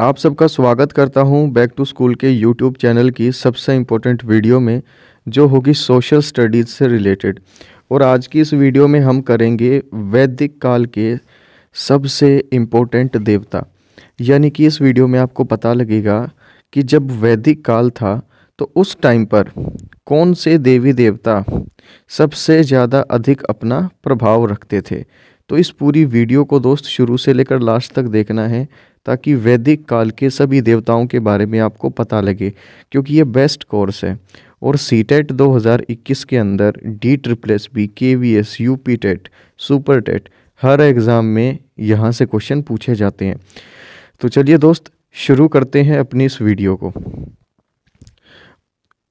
आप सबका स्वागत करता हूं बैक टू स्कूल के यूट्यूब चैनल की सबसे इम्पोर्टेंट वीडियो में जो होगी सोशल स्टडीज़ से रिलेटेड और आज की इस वीडियो में हम करेंगे वैदिक काल के सबसे इम्पोर्टेंट देवता यानी कि इस वीडियो में आपको पता लगेगा कि जब वैदिक काल था तो उस टाइम पर कौन से देवी देवता सबसे ज़्यादा अधिक अपना प्रभाव रखते थे तो इस पूरी वीडियो को दोस्त शुरू से लेकर लास्ट तक देखना है ताकि वैदिक काल के सभी देवताओं के बारे में आपको पता लगे क्योंकि ये बेस्ट कोर्स है और सी टेट e दो के अंदर D triple S B K V S U P TET super TET हर एग्ज़ाम में यहाँ से क्वेश्चन पूछे जाते हैं तो चलिए दोस्त शुरू करते हैं अपनी इस वीडियो को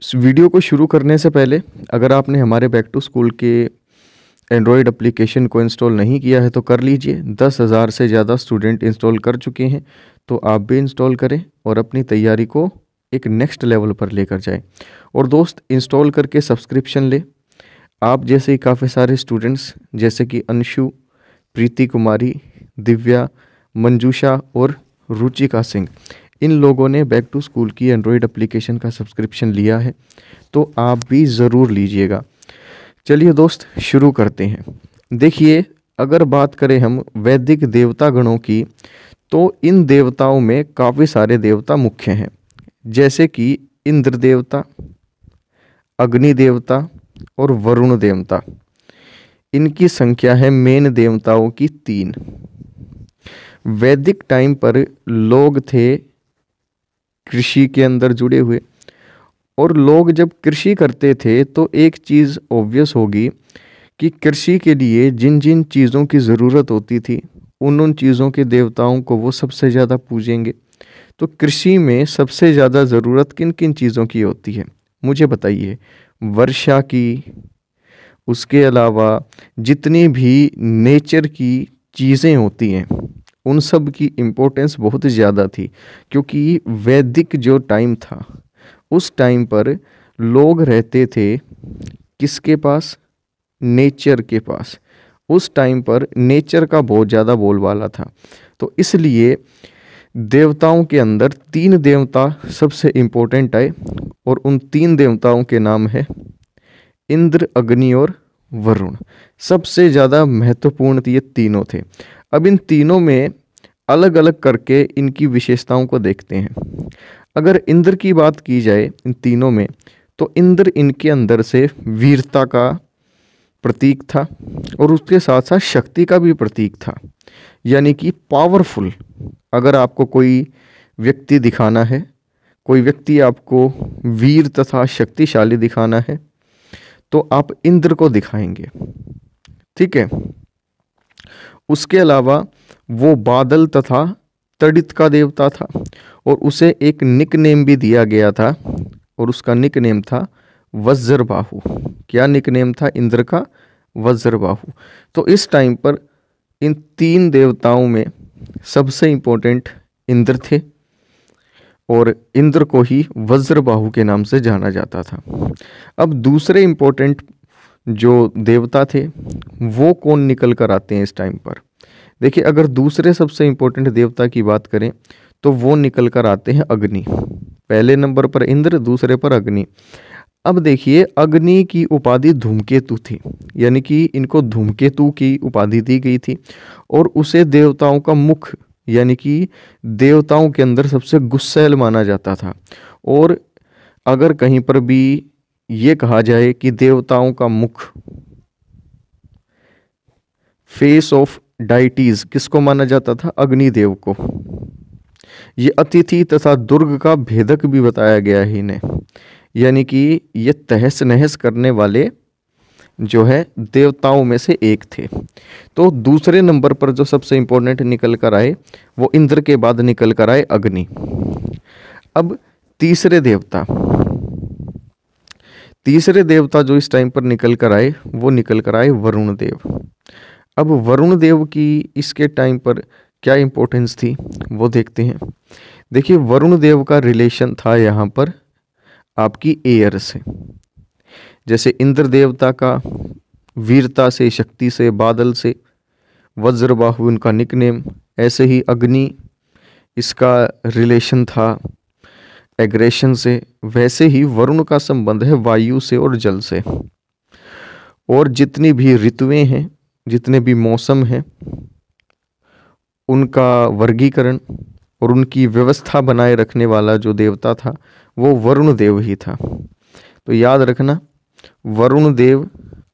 इस वीडियो को शुरू करने से पहले अगर आपने हमारे बैक टू स्कूल के एंड्रॉयड एप्लीकेशन को इंस्टॉल नहीं किया है तो कर लीजिए दस हज़ार से ज़्यादा स्टूडेंट इंस्टॉल कर चुके हैं तो आप भी इंस्टॉल करें और अपनी तैयारी को एक नेक्स्ट लेवल पर लेकर जाएं और दोस्त इंस्टॉल करके सब्सक्रिप्शन ले आप जैसे ही काफ़ी सारे स्टूडेंट्स जैसे कि अंशु प्रीति कुमारी दिव्या मंजूषा और रुचिका सिंह इन लोगों ने बैक टू स्कूल की एंड्रॉयड एप्लीकेशन का सब्सक्रिप्शन लिया है तो आप भी ज़रूर लीजिएगा चलिए दोस्त शुरू करते हैं देखिए अगर बात करें हम वैदिक देवता गणों की तो इन देवताओं में काफ़ी सारे देवता मुख्य हैं जैसे कि इंद्र देवता अग्नि देवता और वरुण देवता इनकी संख्या है मेन देवताओं की तीन वैदिक टाइम पर लोग थे कृषि के अंदर जुड़े हुए और लोग जब कृषि करते थे तो एक चीज़ ऑब्वियस होगी कि कृषि के लिए जिन जिन चीज़ों की ज़रूरत होती थी उन उन चीज़ों के देवताओं को वो सबसे ज़्यादा पूजेंगे तो कृषि में सबसे ज़्यादा ज़रूरत किन किन चीज़ों की होती है मुझे बताइए वर्षा की उसके अलावा जितनी भी नेचर की चीज़ें होती हैं उन सब की इम्पोर्टेंस बहुत ज़्यादा थी क्योंकि वैदिक जो टाइम था उस टाइम पर लोग रहते थे किसके पास नेचर के पास उस टाइम पर नेचर का बहुत ज़्यादा बोलबाला था तो इसलिए देवताओं के अंदर तीन देवता सबसे इम्पोर्टेंट आए और उन तीन देवताओं के नाम है इंद्र अग्नि और वरुण सबसे ज़्यादा महत्वपूर्ण तो ये तीनों थे अब इन तीनों में अलग अलग करके इनकी विशेषताओं को देखते हैं अगर इंद्र की बात की जाए इन तीनों में तो इंद्र इनके अंदर से वीरता का प्रतीक था और उसके साथ साथ शक्ति का भी प्रतीक था यानी कि पावरफुल अगर आपको कोई व्यक्ति दिखाना है कोई व्यक्ति आपको वीर तथा शक्तिशाली दिखाना है तो आप इंद्र को दिखाएंगे ठीक है उसके अलावा वो बादल तथा तड़ित का देवता था और उसे एक निक नेम भी दिया गया था और उसका निक नेम था वज्रबाहु क्या निक नेम था इंद्र का वज्रबाहु तो इस टाइम पर इन तीन देवताओं में सबसे इम्पोर्टेंट इंद्र थे और इंद्र को ही वज्रबाहु के नाम से जाना जाता था अब दूसरे इम्पोर्टेंट जो देवता थे वो कौन निकल कर आते हैं इस टाइम पर देखिए अगर दूसरे सबसे इंपॉर्टेंट देवता की बात करें तो वो निकल कर आते हैं अग्नि पहले नंबर पर इंद्र दूसरे पर अग्नि अब देखिए अग्नि की उपाधि धूमकेतु थी यानी कि इनको धूमकेतु की उपाधि दी गई थी और उसे देवताओं का मुख यानी कि देवताओं के अंदर सबसे गुस्सैल माना जाता था और अगर कहीं पर भी ये कहा जाए कि देवताओं का मुख फेस ऑफ डाइटीज किसको माना जाता था अग्निदेव को ये अतिथि तथा दुर्ग का भेदक भी बताया गया है इन्हें यानी कि ये तहस नहस करने वाले जो है देवताओं में से एक थे तो दूसरे नंबर पर जो सबसे इंपॉर्टेंट निकल कर आए वो इंद्र के बाद निकल कर आए अग्नि अब तीसरे देवता तीसरे देवता जो इस टाइम पर निकल कर आए वो निकल कर आए वरुण देव अब वरुण देव की इसके टाइम पर क्या इम्पोर्टेंस थी वो देखते हैं देखिए वरुण देव का रिलेशन था यहाँ पर आपकी एयर से जैसे इंद्र देवता का वीरता से शक्ति से बादल से वज्रबाहु उनका निकनेम ऐसे ही अग्नि इसका रिलेशन था एग्रेशन से वैसे ही वरुण का संबंध है वायु से और जल से और जितनी भी ऋतुएं हैं जितने भी मौसम हैं उनका वर्गीकरण और उनकी व्यवस्था बनाए रखने वाला जो देवता था वो वरुण देव ही था तो याद रखना वरुण देव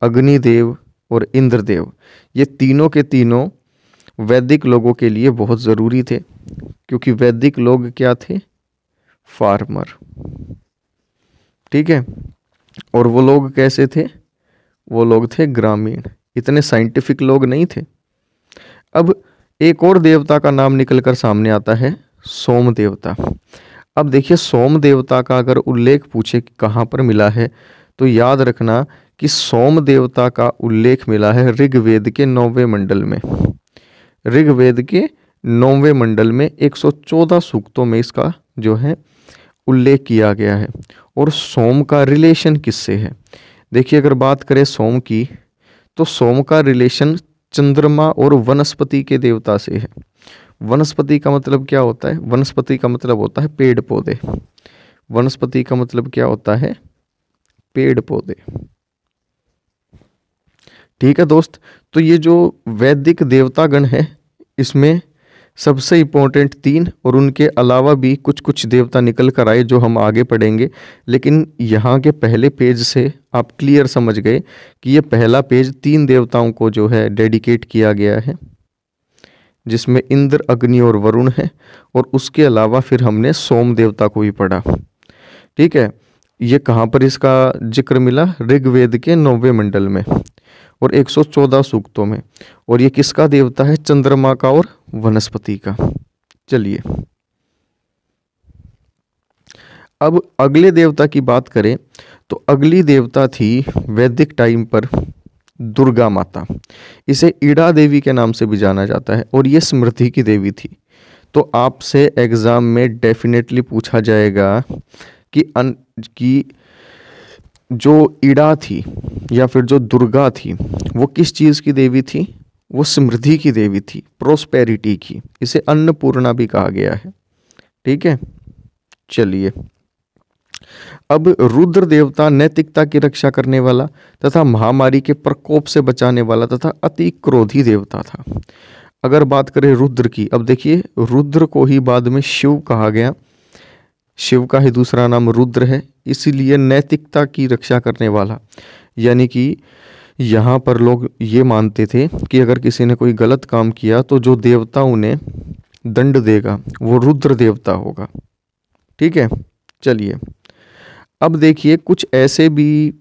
अग्नि देव और इंद्र देव ये तीनों के तीनों वैदिक लोगों के लिए बहुत ज़रूरी थे क्योंकि वैदिक लोग क्या थे फार्मर ठीक है और वो लोग कैसे थे वो लोग थे ग्रामीण इतने साइंटिफिक लोग नहीं थे अब एक और देवता का नाम निकल कर सामने आता है सोम देवता अब देखिए सोम देवता का अगर उल्लेख पूछे कि कहाँ पर मिला है तो याद रखना कि सोम देवता का उल्लेख मिला है ऋग्वेद के नौवे मंडल में ऋग्वेद के नौवे मंडल में 114 सूक्तों में इसका जो है उल्लेख किया गया है और सोम का रिलेशन किससे है देखिए अगर बात करें सोम की तो सोम का रिलेशन चंद्रमा और वनस्पति के देवता से है वनस्पति का मतलब क्या होता है वनस्पति का मतलब होता है पेड़ पौधे वनस्पति का मतलब क्या होता है पेड़ पौधे ठीक है दोस्त तो ये जो वैदिक देवतागण है इसमें सबसे इम्पोर्टेंट तीन और उनके अलावा भी कुछ कुछ देवता निकल कर आए जो हम आगे पढ़ेंगे लेकिन यहाँ के पहले पेज से आप क्लियर समझ गए कि ये पहला पेज तीन देवताओं को जो है डेडिकेट किया गया है जिसमें इंद्र अग्नि और वरुण है और उसके अलावा फिर हमने सोम देवता को भी पढ़ा ठीक है ये कहाँ पर इसका जिक्र मिला ऋग्वेद के नौवे मंडल में और 114 सूक्तों में और ये किसका देवता है चंद्रमा का और वनस्पति का चलिए अब अगले देवता की बात करें तो अगली देवता थी वैदिक टाइम पर दुर्गा माता इसे ईड़ा देवी के नाम से भी जाना जाता है और ये स्मृति की देवी थी तो आपसे एग्ज़ाम में डेफिनेटली पूछा जाएगा कि अन कि जो ईड़ा थी या फिर जो दुर्गा थी वो किस चीज़ की देवी थी वो समृद्धि की देवी थी प्रोस्पेरिटी की इसे अन्नपूर्णा भी कहा गया है ठीक है चलिए अब रुद्र देवता नैतिकता की रक्षा करने वाला तथा महामारी के प्रकोप से बचाने वाला तथा अति क्रोधी देवता था अगर बात करें रुद्र की अब देखिए रुद्र को ही बाद में शिव कहा गया शिव का ही दूसरा नाम रुद्र है इसीलिए नैतिकता की रक्षा करने वाला यानी कि यहाँ पर लोग ये मानते थे कि अगर किसी ने कोई गलत काम किया तो जो देवता उन्हें दंड देगा वो रुद्र देवता होगा ठीक है चलिए अब देखिए कुछ ऐसे भी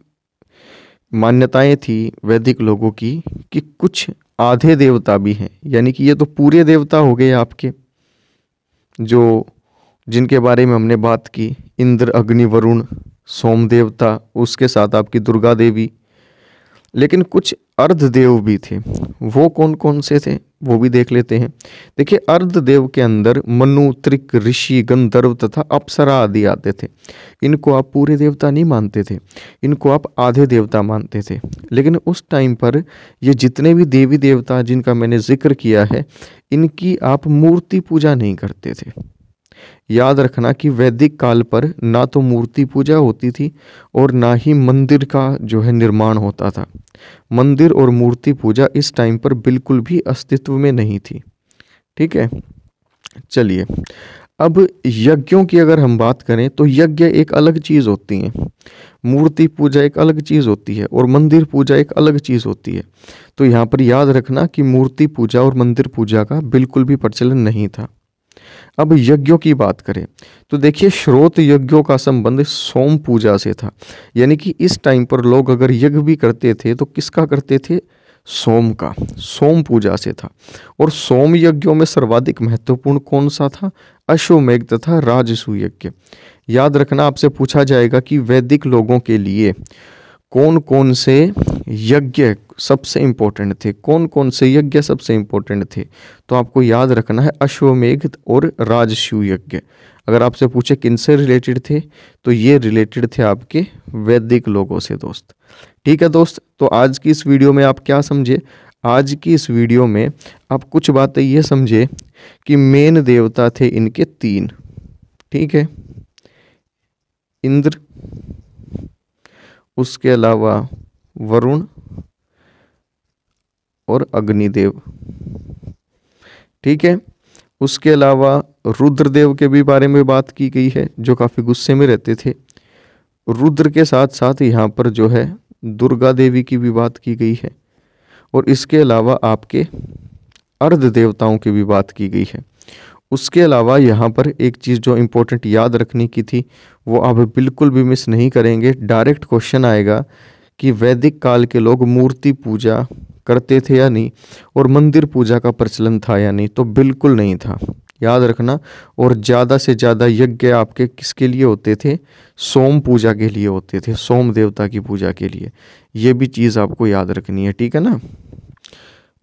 मान्यताएं थी वैदिक लोगों की कि कुछ आधे देवता भी हैं यानी कि ये तो पूरे देवता हो गए आपके जो जिनके बारे में हमने बात की इंद्र अग्नि वरुण सोम देवता उसके साथ आपकी दुर्गा देवी लेकिन कुछ अर्धदेव भी थे वो कौन कौन से थे वो भी देख लेते हैं देखिए अर्धदेव के अंदर मनु त्रिक ऋषि गंधर्व तथा अप्सरा आदि आते थे इनको आप पूरे देवता नहीं मानते थे इनको आप आधे देवता मानते थे लेकिन उस टाइम पर ये जितने भी देवी देवता जिनका मैंने जिक्र किया है इनकी आप मूर्ति पूजा नहीं करते थे याद रखना कि वैदिक काल पर ना तो मूर्ति पूजा होती थी और ना ही मंदिर का जो है निर्माण होता था मंदिर और मूर्ति पूजा इस टाइम पर बिल्कुल भी अस्तित्व में नहीं थी ठीक है चलिए अब यज्ञों की अगर हम बात करें तो यज्ञ एक अलग चीज़ होती है मूर्ति पूजा एक अलग चीज़ होती है और मंदिर पूजा एक अलग चीज़ होती है तो यहाँ पर याद रखना कि मूर्ति पूजा और मंदिर पूजा का बिल्कुल भी प्रचलन नहीं था अब यज्ञों की बात करें तो देखिए श्रोत यज्ञों का संबंध सोम पूजा से था यानी कि इस टाइम पर लोग अगर यज्ञ भी करते थे तो किसका करते थे सोम का सोम पूजा से था और सोम यज्ञों में सर्वाधिक महत्वपूर्ण कौन सा था अश्वमेघ तथा राजसु यज्ञ याद रखना आपसे पूछा जाएगा कि वैदिक लोगों के लिए कौन कौन से यज्ञ सबसे इम्पोर्टेंट थे कौन कौन से यज्ञ सबसे इम्पोर्टेंट थे तो आपको याद रखना है अश्वमेघ और राजशिव यज्ञ अगर आपसे पूछे किनसे रिलेटेड थे तो ये रिलेटेड थे आपके वैदिक लोगों से दोस्त ठीक है दोस्त तो आज की इस वीडियो में आप क्या समझे आज की इस वीडियो में आप कुछ बातें ये समझे कि मेन देवता थे इनके तीन ठीक है इंद्र उसके अलावा वरुण और अग्निदेव ठीक है उसके अलावा रुद्रदेव के भी बारे में बात की गई है जो काफ़ी गुस्से में रहते थे रुद्र के साथ साथ यहाँ पर जो है दुर्गा देवी की भी बात की गई है और इसके अलावा आपके अर्ध देवताओं की भी बात की गई है उसके अलावा यहाँ पर एक चीज़ जो इम्पोर्टेंट याद रखने की थी वो आप बिल्कुल भी मिस नहीं करेंगे डायरेक्ट क्वेश्चन आएगा कि वैदिक काल के लोग मूर्ति पूजा करते थे या नहीं और मंदिर पूजा का प्रचलन था या नहीं तो बिल्कुल नहीं था याद रखना और ज़्यादा से ज़्यादा यज्ञ आपके किसके लिए होते थे सोम पूजा के लिए होते थे सोम देवता की पूजा के लिए ये भी चीज़ आपको याद रखनी है ठीक है ना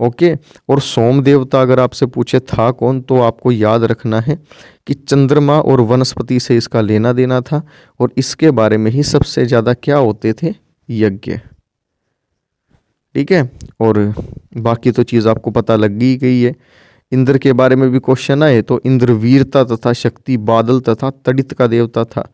ओके और सोम देवता अगर आपसे पूछे था कौन तो आपको याद रखना है कि चंद्रमा और वनस्पति से इसका लेना देना था और इसके बारे में ही सबसे ज़्यादा क्या होते थे यज्ञ ठीक है और बाकी तो चीज़ आपको पता लग ही गई है इंद्र के बारे में भी क्वेश्चन आए तो इंद्र वीरता तथा शक्ति बादल तथा तड़ित का देवता था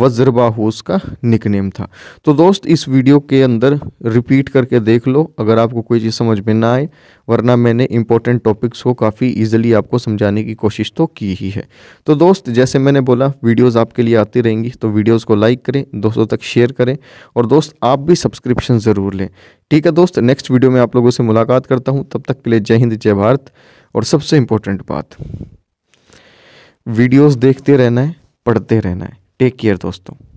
वज्रबाहु उसका निकनेम था तो दोस्त इस वीडियो के अंदर रिपीट करके देख लो अगर आपको कोई चीज़ समझ में ना आए वरना मैंने इंपॉर्टेंट टॉपिक्स को काफ़ी इजीली आपको समझाने की कोशिश तो की ही है तो दोस्त जैसे मैंने बोला वीडियोस आपके लिए आती रहेंगी तो वीडियोस को लाइक करें दोस्तों तक शेयर करें और दोस्त आप भी सब्सक्रिप्शन ज़रूर लें ठीक है दोस्त नेक्स्ट वीडियो में आप लोगों से मुलाकात करता हूँ तब तक के लिए जय हिंद जय भारत और सबसे इंपॉर्टेंट बात वीडियोस देखते रहना है पढ़ते रहना है टेक केयर दोस्तों